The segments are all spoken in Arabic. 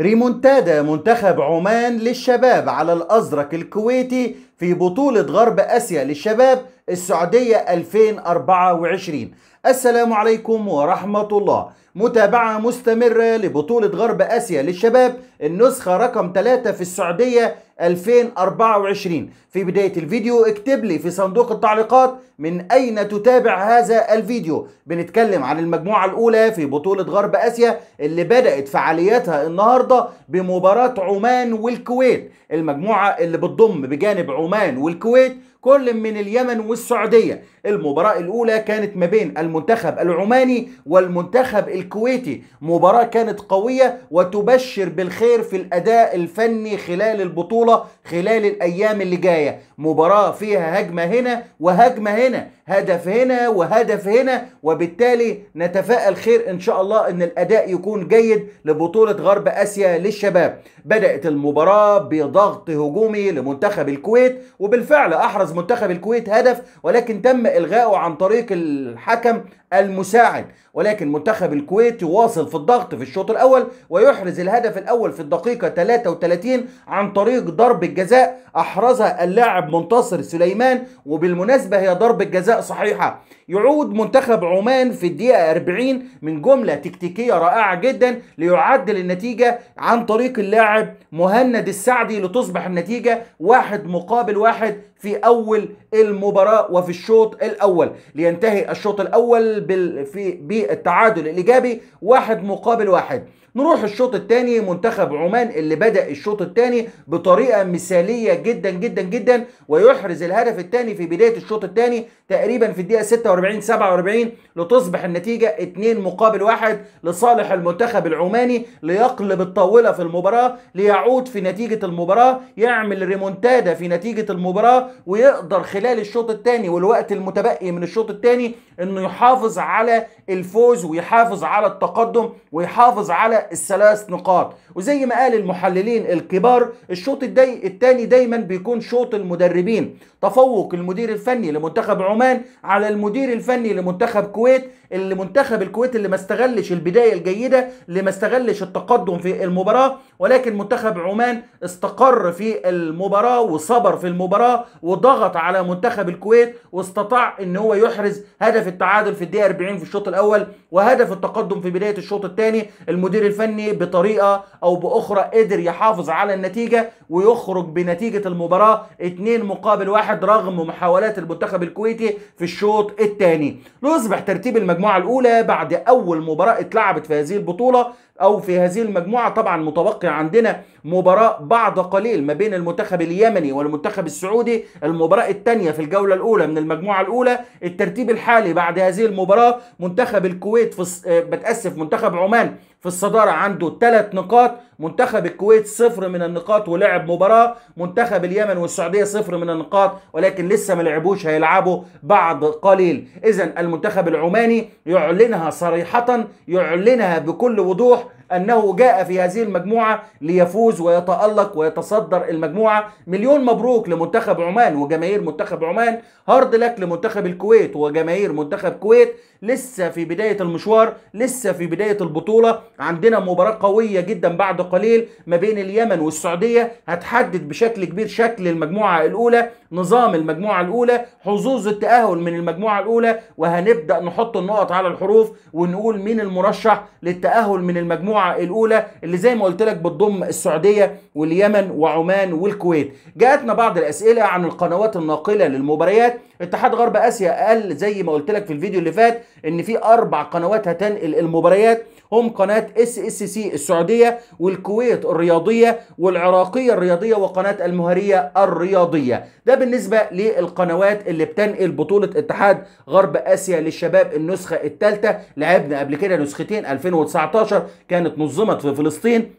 ريمونتادا منتخب عمان للشباب على الأزرق الكويتي في بطولة غرب آسيا للشباب السعودية 2024 السلام عليكم ورحمة الله متابعة مستمرة لبطولة غرب آسيا للشباب النسخة رقم 3 في السعودية 2024 في بداية الفيديو اكتب لي في صندوق التعليقات من أين تتابع هذا الفيديو بنتكلم عن المجموعة الأولى في بطولة غرب آسيا اللي بدأت فعالياتها النهاردة بمباراة عمان والكويت المجموعة اللي بتضم بجانب عمان والكويت كل من اليمن والسعودية المباراة الأولى كانت ما بين المنتخب العماني والمنتخب الكويتي مباراة كانت قوية وتبشر بالخير في الأداء الفني خلال البطولة خلال الأيام اللي جاية مباراة فيها هجمة هنا وهجمة هنا هدف هنا وهدف هنا وبالتالي نتفائل خير إن شاء الله أن الأداء يكون جيد لبطولة غرب آسيا للشباب بدأت المباراة بضغط هجومي لمنتخب الكويت وبالفعل أحرز حرز منتخب الكويت هدف ولكن تم الغائه عن طريق الحكم المساعد ولكن منتخب الكويت يواصل في الضغط في الشوط الاول ويحرز الهدف الاول في الدقيقه 33 عن طريق ضربه جزاء احرزها اللاعب منتصر سليمان وبالمناسبه هي ضربه جزاء صحيحه يعود منتخب عمان في الدقيقه 40 من جمله تكتيكيه رائعه جدا ليعدل النتيجه عن طريق اللاعب مهند السعدي لتصبح النتيجه واحد مقابل واحد في أول المباراة وفي الشوط الأول لينتهي الشوط الأول بال... في... بالتعادل الإيجابي واحد مقابل واحد نروح الشوط الثاني منتخب عمان اللي بدا الشوط الثاني بطريقه مثاليه جدا جدا جدا ويحرز الهدف الثاني في بدايه الشوط الثاني تقريبا في الدقيقه 46 47 لتصبح النتيجه 2 مقابل 1 لصالح المنتخب العماني ليقلب الطاوله في المباراه ليعود في نتيجه المباراه يعمل ريمونتادا في نتيجه المباراه ويقدر خلال الشوط الثاني والوقت المتبقي من الشوط الثاني انه يحافظ على الفوز ويحافظ على التقدم ويحافظ على الثلاث نقاط وزي ما قال المحللين الكبار الشوط الداي الثاني دايما بيكون شوط المدربين تفوق المدير الفني لمنتخب عمان على المدير الفني لمنتخب كويت اللي منتخب الكويت اللي ما استغلش البدايه الجيده اللي ما استغلش التقدم في المباراه ولكن منتخب عمان استقر في المباراه وصبر في المباراه وضغط على منتخب الكويت واستطاع ان هو يحرز هدف التعادل في الدقيقه 40 في الشوط الاول وهدف التقدم في بدايه الشوط الثاني المدير الفني بطريقه او باخرى قدر يحافظ على النتيجه ويخرج بنتيجه المباراه 2 مقابل واحد رغم محاولات المنتخب الكويتي في الشوط الثاني ليصبح ترتيب المجموعه الاولى بعد اول مباراه اتلعبت في هذه البطوله او في هذه المجموعه طبعا متوقع عندنا مباراه بعد قليل ما بين المنتخب اليمني والمنتخب السعودي المباراه الثانيه في الجوله الاولى من المجموعه الاولى الترتيب الحالي بعد هذه المباراه منتخب الكويت في آه، بتاسف منتخب عمان في الصدارة عنده ثلاث نقاط منتخب الكويت صفر من النقاط ولعب مباراة منتخب اليمن والسعودية صفر من النقاط ولكن لسه ما لعبوش هيلعبوا بعد قليل إذا المنتخب العماني يعلنها صريحة يعلنها بكل وضوح انه جاء في هذه المجموعه ليفوز ويتالق ويتصدر المجموعه مليون مبروك لمنتخب عمان وجماهير منتخب عمان هارد لك لمنتخب الكويت وجماهير منتخب الكويت لسه في بدايه المشوار لسه في بدايه البطوله عندنا مباراه قويه جدا بعد قليل ما بين اليمن والسعودية هتحدد بشكل كبير شكل المجموعة الأولى نظام المجموعة الأولى حظوظ التأهل من المجموعة الأولى وهنبدأ نحط النقط على الحروف ونقول مين المرشح للتأهل من المجموعة الأولى اللي زي ما قلت لك بتضم السعودية واليمن وعمان والكويت جاءتنا بعض الأسئلة عن القنوات الناقلة للمباريات اتحاد غرب آسيا قال زي ما قلت لك في الفيديو اللي فات إن في أربع قنوات هتنقل المباريات هم قناة اس اس سي السعودية والكويت الرياضية والعراقية الرياضية وقناة المهرية الرياضية ده بالنسبة للقنوات اللي بتنقل بطولة اتحاد غرب اسيا للشباب النسخة الثالثة لعبنا قبل كده نسختين 2019 كانت نظمت في فلسطين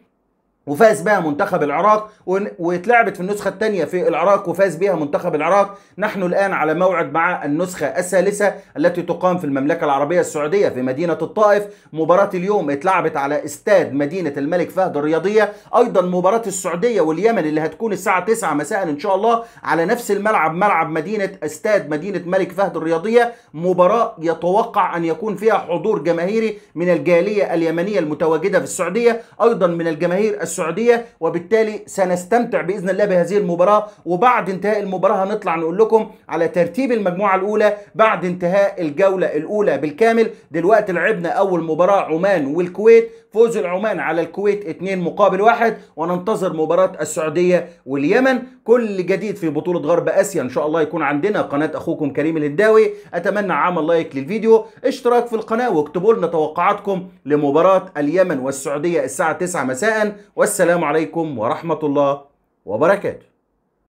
وفاز بها منتخب العراق واتلعبت في النسخة الثانية في العراق وفاز بها منتخب العراق نحن الآن على موعد مع النسخة الثالثة التي تقام في المملكة العربية السعودية في مدينة الطائف مباراة اليوم اتلعبت على استاد مدينة الملك فهد الرياضية أيضا مباراة السعودية واليمن اللي هتكون الساعة 9 مساء إن شاء الله على نفس الملعب ملعب مدينة استاد مدينة ملك فهد الرياضية مباراة يتوقع أن يكون فيها حضور جماهيري من الجالية اليمنية المتواجدة في السعودية أيضا من الجماهير السعودية وبالتالي سنستمتع بإذن الله بهذه المباراة وبعد انتهاء المباراة هنطلع نقول لكم على ترتيب المجموعة الأولى بعد انتهاء الجولة الأولى بالكامل دلوقتي لعبنا أول مباراة عمان والكويت فوز العمان على الكويت 2 مقابل 1 وننتظر مباراة السعودية واليمن كل جديد في بطولة غرب آسيا إن شاء الله يكون عندنا قناة أخوكم كريم الهداوي أتمنى عمل لايك للفيديو اشتراك في القناة واكتبوا لنا توقعاتكم لمباراة اليمن والسعودية الساعة 9 مساء والسلام عليكم ورحمة الله وبركاته